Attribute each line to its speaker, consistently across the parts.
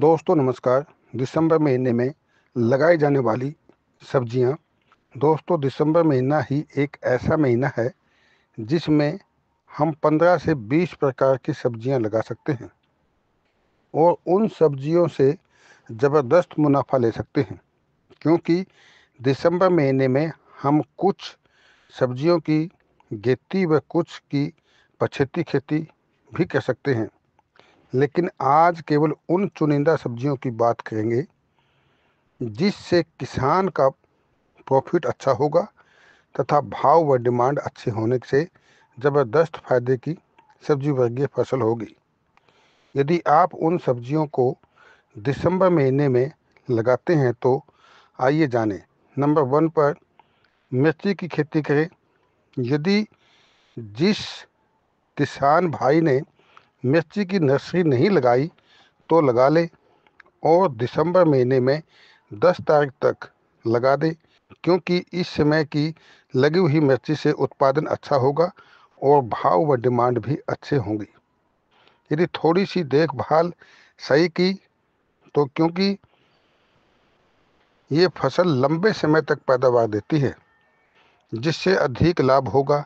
Speaker 1: दोस्तों नमस्कार दिसंबर महीने में लगाई जाने वाली सब्जियां दोस्तों दिसंबर महीना ही एक ऐसा महीना है जिसमें हम पंद्रह से बीस प्रकार की सब्जियां लगा सकते हैं और उन सब्जियों से ज़बरदस्त मुनाफा ले सकते हैं क्योंकि दिसंबर महीने में हम कुछ सब्जियों की गेती व कुछ की पछेती खेती भी कर सकते हैं लेकिन आज केवल उन चुनिंदा सब्जियों की बात करेंगे जिससे किसान का प्रॉफिट अच्छा होगा तथा भाव व डिमांड अच्छे होने से ज़बरदस्त फायदे की सब्जी वर्गीय फसल होगी यदि आप उन सब्जियों को दिसंबर महीने में लगाते हैं तो आइए जानें नंबर वन पर मिर्ची की खेती करें यदि जिस किसान भाई ने मिर्ची की नर्सरी नहीं लगाई तो लगा ले और दिसंबर महीने में 10 तारीख तक लगा दे क्योंकि इस समय की लगी हुई मिर्ची से उत्पादन अच्छा होगा और भाव व डिमांड भी अच्छे होंगे यदि थोड़ी सी देखभाल सही की तो क्योंकि ये फसल लंबे समय तक पैदावार देती है जिससे अधिक लाभ होगा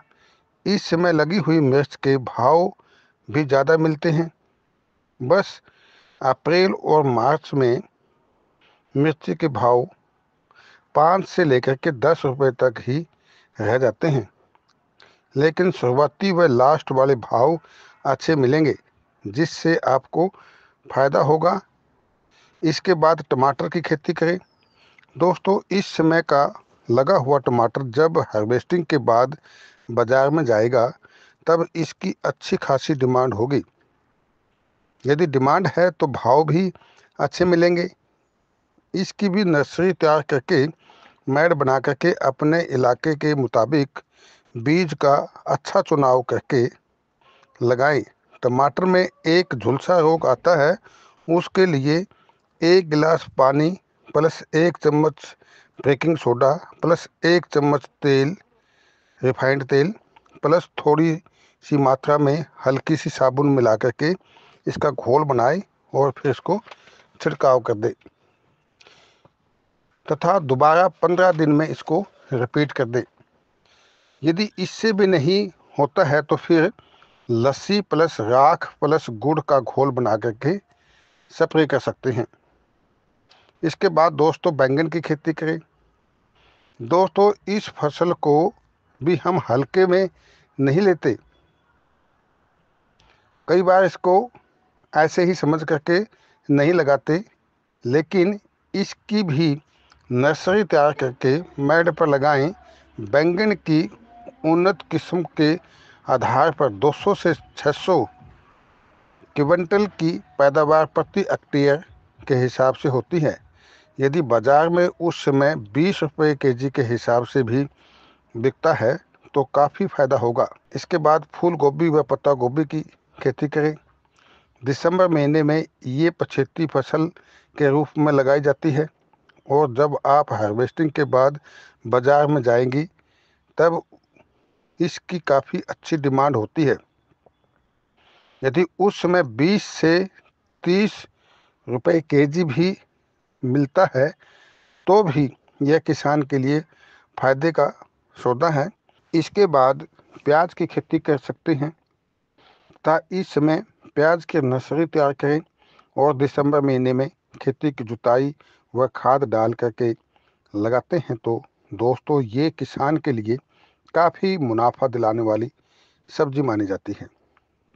Speaker 1: इस समय लगी हुई मिर्च के भाव भी ज़्यादा मिलते हैं बस अप्रैल और मार्च में मिर्ची के भाव पाँच से लेकर के दस रुपए तक ही रह जाते हैं लेकिन शुरुआती व लास्ट वाले भाव अच्छे मिलेंगे जिससे आपको फ़ायदा होगा इसके बाद टमाटर की खेती करें दोस्तों इस समय का लगा हुआ टमाटर जब हार्वेस्टिंग के बाद बाज़ार में जाएगा तब इसकी अच्छी खासी डिमांड होगी यदि डिमांड है तो भाव भी अच्छे मिलेंगे इसकी भी नर्सरी तैयार करके मैड बना करके अपने इलाके के मुताबिक बीज का अच्छा चुनाव करके लगाएं टमाटर में एक झुलसा रोग आता है उसके लिए एक गिलास पानी प्लस एक चम्मच बेकिंग सोडा प्लस एक चम्मच तेल रिफाइंड तेल प्लस थोड़ी सी मात्रा में हल्की सी साबुन मिला करके इसका घोल बनाए और फिर इसको छिड़काव कर दे तथा दोबारा पंद्रह दिन में इसको रिपीट कर दे यदि इससे भी नहीं होता है तो फिर लस्सी प्लस राख प्लस गुड़ का घोल बना करके स्प्रे कर सकते हैं इसके बाद दोस्तों बैंगन की खेती करें दोस्तों इस फसल को भी हम हल्के में नहीं लेते कई बार इसको ऐसे ही समझ करके नहीं लगाते लेकिन इसकी भी नर्सरी तैयार करके मैड पर लगाएं बैंगन की उन्नत किस्म के आधार पर 200 से 600 क्विंटल की पैदावार प्रति हेक्टेयर के हिसाब से होती है यदि बाज़ार में उस समय बीस रुपये के जी के हिसाब से भी बिकता है तो काफ़ी फ़ायदा होगा इसके बाद फूल गोभी व पत्ता गोभी की खेती करें दिसंबर महीने में ये पछेती फसल के रूप में लगाई जाती है और जब आप हार्वेस्टिंग के बाद बाज़ार में जाएंगी तब इसकी काफ़ी अच्छी डिमांड होती है यदि उस समय 20 से 30 रुपए केजी भी मिलता है तो भी यह किसान के लिए फ़ायदे का सौदा है इसके बाद प्याज की खेती कर सकते हैं तथा इस समय प्याज की नर्सरी तैयार करें और दिसंबर महीने में खेती की जुताई व खाद डाल करके लगाते हैं तो दोस्तों ये किसान के लिए काफ़ी मुनाफा दिलाने वाली सब्जी मानी जाती है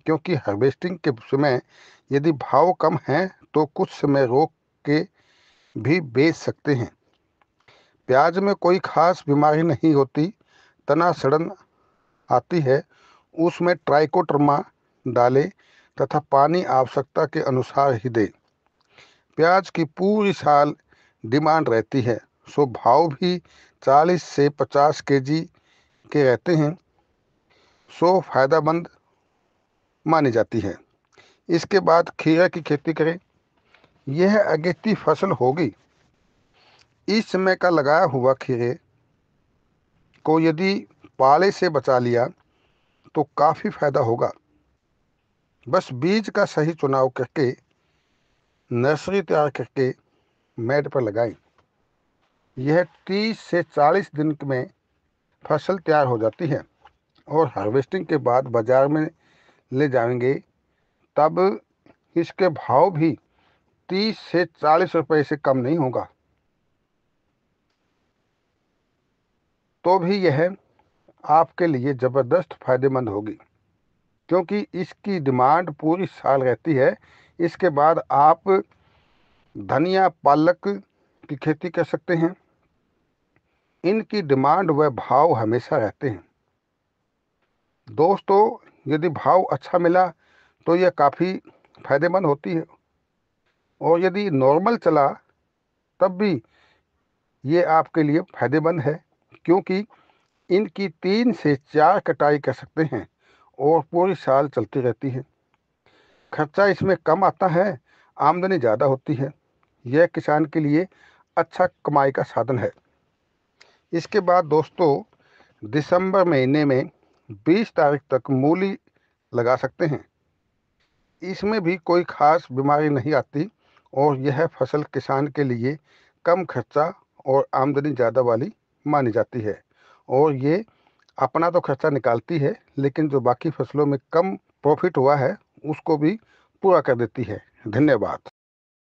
Speaker 1: क्योंकि हार्वेस्टिंग के समय यदि भाव कम हैं तो कुछ समय रोक के भी बेच सकते हैं प्याज में कोई खास बीमारी नहीं होती तना सड़न आती है उसमें ट्राइकोटर्मा डालें तथा पानी आवश्यकता के अनुसार ही दें प्याज की पूरी साल डिमांड रहती है सो भाव भी 40 से 50 केजी के रहते हैं सो फायदेमंद मानी जाती है इसके बाद खीरा की खेती करें यह अगेती फसल होगी इस समय का लगाया हुआ खीरे को यदि पाले से बचा लिया तो काफ़ी फायदा होगा बस बीज का सही चुनाव करके नर्सरी तैयार करके मैट पर लगाएं यह तीस से चालीस दिन में फसल तैयार हो जाती है और हार्वेस्टिंग के बाद बाज़ार में ले जाएंगे तब इसके भाव भी तीस से चालीस रुपए से कम नहीं होगा तो भी यह आपके लिए ज़बरदस्त फायदेमंद होगी क्योंकि इसकी डिमांड पूरी साल रहती है इसके बाद आप धनिया पालक की खेती कर सकते हैं इनकी डिमांड व भाव हमेशा रहते हैं दोस्तों यदि भाव अच्छा मिला तो यह काफ़ी फायदेमंद होती है और यदि नॉर्मल चला तब भी ये आपके लिए फायदेमंद है क्योंकि इनकी तीन से चार कटाई कर सकते हैं और पूरी साल चलती रहती है खर्चा इसमें कम आता है आमदनी ज़्यादा होती है यह किसान के लिए अच्छा कमाई का साधन है इसके बाद दोस्तों दिसंबर महीने में 20 तारीख तक मूली लगा सकते हैं इसमें भी कोई खास बीमारी नहीं आती और यह फसल किसान के लिए कम खर्चा और आमदनी ज़्यादा वाली मानी जाती है और ये अपना तो खर्चा निकालती है लेकिन जो बाकी फसलों में कम प्रॉफिट हुआ है उसको भी पूरा कर देती है धन्यवाद